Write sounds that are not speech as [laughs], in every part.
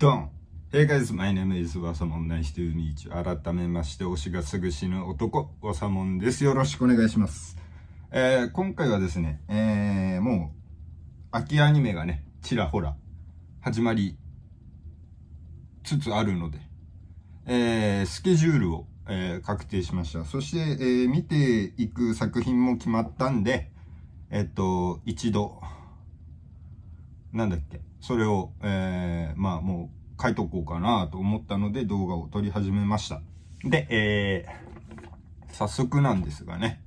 ドン Hey guys, my name is わさもん Nice to meet you. 改めまして、推しがすぐ死ぬ男、わさもんです。よろしくお願いします。えー、今回はですね、えー、もう、秋アニメがね、ちらほら、始まりつつあるので、えー、スケジュールを、えー、確定しました。そして、えー、見ていく作品も決まったんで、えっと、一度、なんだっけ、それを、えー、書いとこうかなと思ったので動画を撮り始めました。で、えー、早速なんですがね、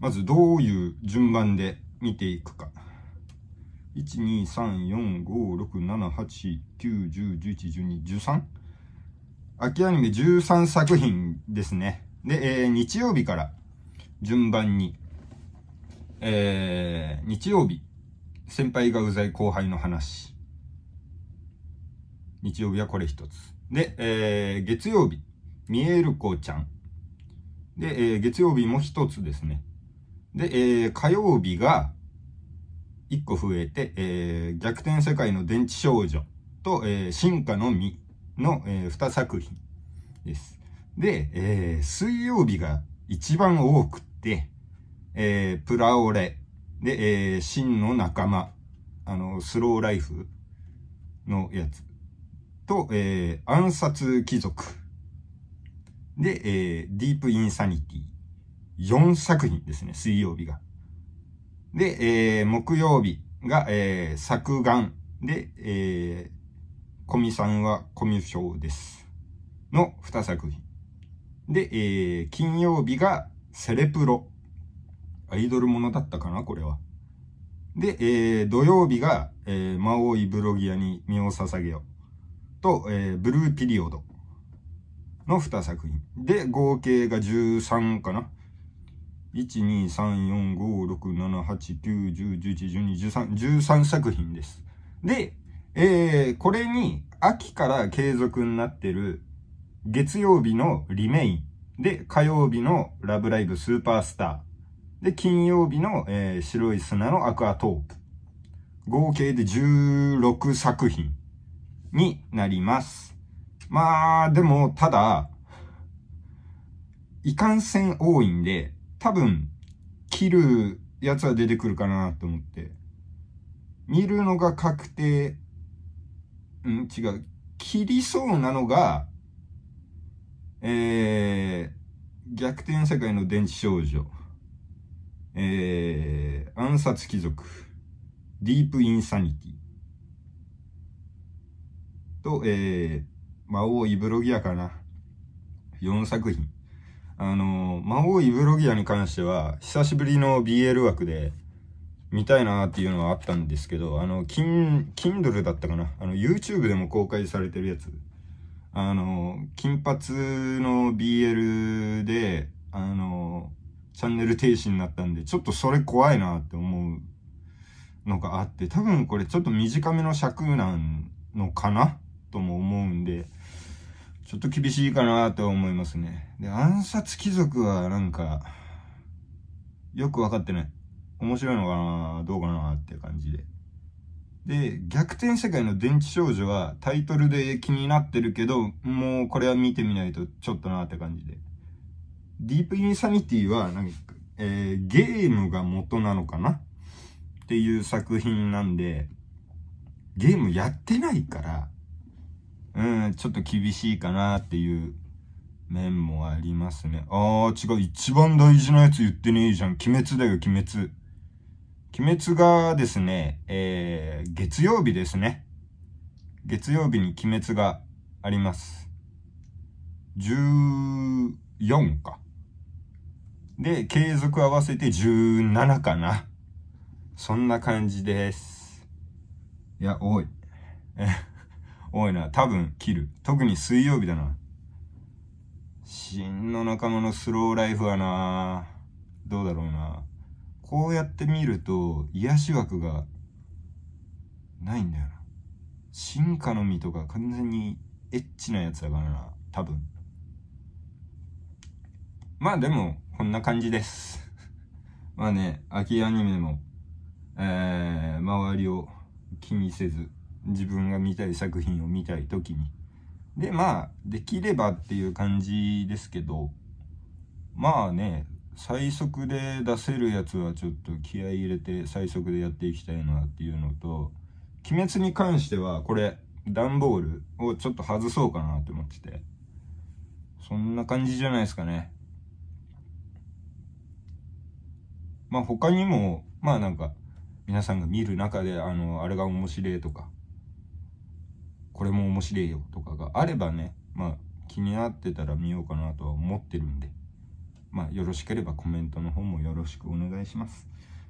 まずどういう順番で見ていくか。1,2,3,4,5,6,7,8,9,10,11,12,13? 秋アニメ13作品ですね。で、えー、日曜日から順番に、えー、日曜日、先輩がうざい後輩の話。日曜日はこれ一つ。で、えー、月曜日、見える子ちゃん。で、えー、月曜日も一つですね。で、えー、火曜日が一個増えて、えー、逆転世界の電池少女と、えー、進化の実の、えー、作品です。で、えー、水曜日が一番多くて、えー、プラオレ、で、えー、真の仲間、あの、スローライフのやつ。と、えー、暗殺貴族。で、えー、ディープインサニティ。4作品ですね、水曜日が。で、えー、木曜日が、えー、作願。で、えー、コミさんはコミュ障です。の2作品。で、えー、金曜日がセレプロ。アイドルものだったかな、これは。で、えー、土曜日が、えー、魔王イブロギアに身を捧げよう。と、えー、ブルーピリオドの2作品。で、合計が13かな。1,2,3,4,5,6,7,8,9,10,11,12,13,13作品です。で、えー、これに秋から継続になってる月曜日のリメイン。で、火曜日のラブライブスーパースター。で、金曜日の、えー、白い砂のアクアトープ。合計で16作品。になります。まあ、でも、ただ、いかんせん多いんで、多分、切るやつは出てくるかなと思って。見るのが確定、ん違う。切りそうなのが、えー、逆転世界の電池少女。えー、暗殺貴族。ディープインサニティ。と、えー、魔王イブロギアかな。4作品。あのー、魔王イブロギアに関しては、久しぶりの BL 枠で、見たいなーっていうのはあったんですけど、あの、キン、キンドルだったかな。あの、YouTube でも公開されてるやつ。あの、金髪の BL で、あの、チャンネル停止になったんで、ちょっとそれ怖いなって思うのがあって、多分これちょっと短めの尺なんのかなとも思うんで、ちょっと厳しいかなと思いますね。で、暗殺貴族はなんか、よくわかってない。面白いのかなどうかなって感じで。で、逆転世界の電池少女はタイトルで気になってるけど、もうこれは見てみないとちょっとなって感じで。ディープインサニティは、なんか、えー、ゲームが元なのかなっていう作品なんで、ゲームやってないから、うん、ちょっと厳しいかなっていう面もありますね。あー、違う。一番大事なやつ言ってねえじゃん。鬼滅だよ、鬼滅。鬼滅がですね、えー、月曜日ですね。月曜日に鬼滅があります。14か。で、継続合わせて17かな。そんな感じです。いや、多い。多いな。多分、切る。特に水曜日だな。真の仲間のスローライフはな、どうだろうな。こうやって見ると、癒し枠が、ないんだよな。進化の実とか完全にエッチなやつだからな。多分。まあでも、こんな感じです。[laughs] まあね、秋アニメも、えー、周りを気にせず、自分が見たい作品を見たい時に。で、まあ、できればっていう感じですけど、まあね、最速で出せるやつはちょっと気合い入れて最速でやっていきたいなっていうのと、鬼滅に関してはこれ、段ボールをちょっと外そうかなって思ってて。そんな感じじゃないですかね。まあ他にも、まあなんか、皆さんが見る中で、あの、あれが面白いとか、これも面白いよとかがあればね、まあ、気になってたら見ようかなとは思ってるんで、まあ、よろしければコメントの方もよろしくお願いします。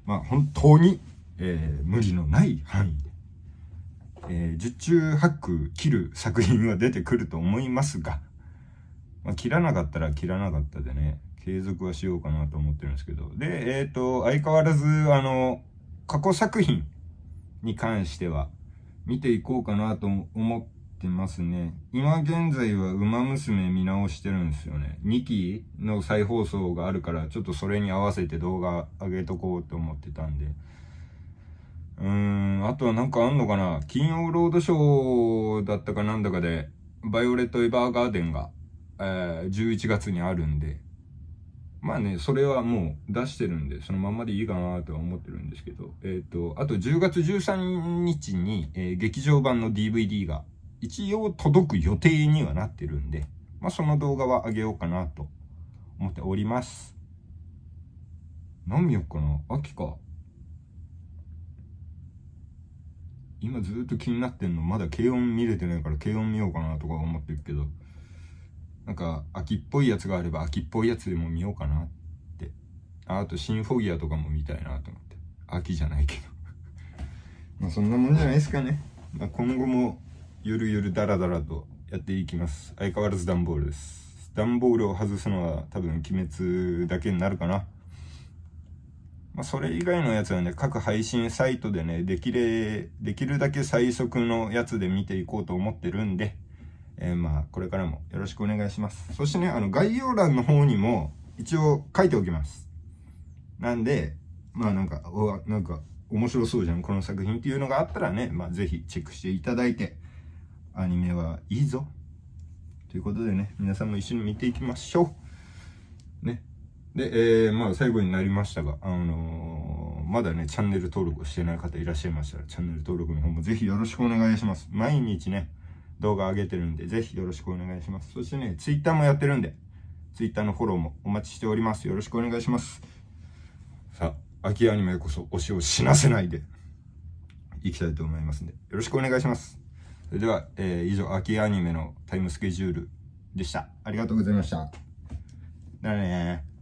まあ、本当に、えー、無理のない範囲で、えー、十中八区切る作品は出てくると思いますが、まあ、切らなかったら切らなかったでね、継続はしようかなと思ってるんですけど。で、えっ、ー、と、相変わらず、あの、過去作品に関しては、見ていこうかなと思ってますね。今現在は馬娘見直してるんですよね。2期の再放送があるから、ちょっとそれに合わせて動画上げとこうと思ってたんで。うーん、あとはなんかあんのかな金曜ロードショーだったかなんだかで、バイオレット・エヴァーガーデンが、えー、11月にあるんで、まあね、それはもう出してるんで、そのままでいいかなとは思ってるんですけど、えっ、ー、と、あと10月13日に、えー、劇場版の DVD が一応届く予定にはなってるんで、まあその動画はあげようかなと思っております。何見よっかな秋か。今ずっと気になってんの、まだ軽音見れてないから軽音見ようかなとか思ってるけど、なんか秋っぽいやつがあれば秋っぽいやつでも見ようかなって。ああとシンフォギアとかも見たいなと思って。秋じゃないけど [laughs] まあそんなもんじゃないですかね。まあ、今後もゆるゆるダラダラとやっていきます。相変わらず段ボールです。段ボールを外すのは多分鬼滅だけになるかな。まあ、それ以外のやつはね、各配信サイトでね、できれ、できるだけ最速のやつで見ていこうと思ってるんで、えー、まあ、これからもよろしくお願いします。そしてね、あの、概要欄の方にも、一応書いておきます。なんで、まあなんか、おなんか、面白そうじゃん、この作品っていうのがあったらね、まあぜひチェックしていただいて、アニメはいいぞ。ということでね、皆さんも一緒に見ていきましょう。ね。で、えー、まあ最後になりましたが、あのー、まだね、チャンネル登録をしてない方いらっしゃいましたら、チャンネル登録の方もぜひよろしくお願いします。毎日ね、動画上げてるんで、ぜひよろしくお願いします。そしてね、ツイッターもやってるんで、ツイッターのフォローもお待ちしております。よろしくお願いします。さあ、秋アニメこそ推しを死なせないで、いきたいと思いますんで、よろしくお願いします。それでは、えー、以上、秋アニメのタイムスケジュールでした。ありがとうございました。だね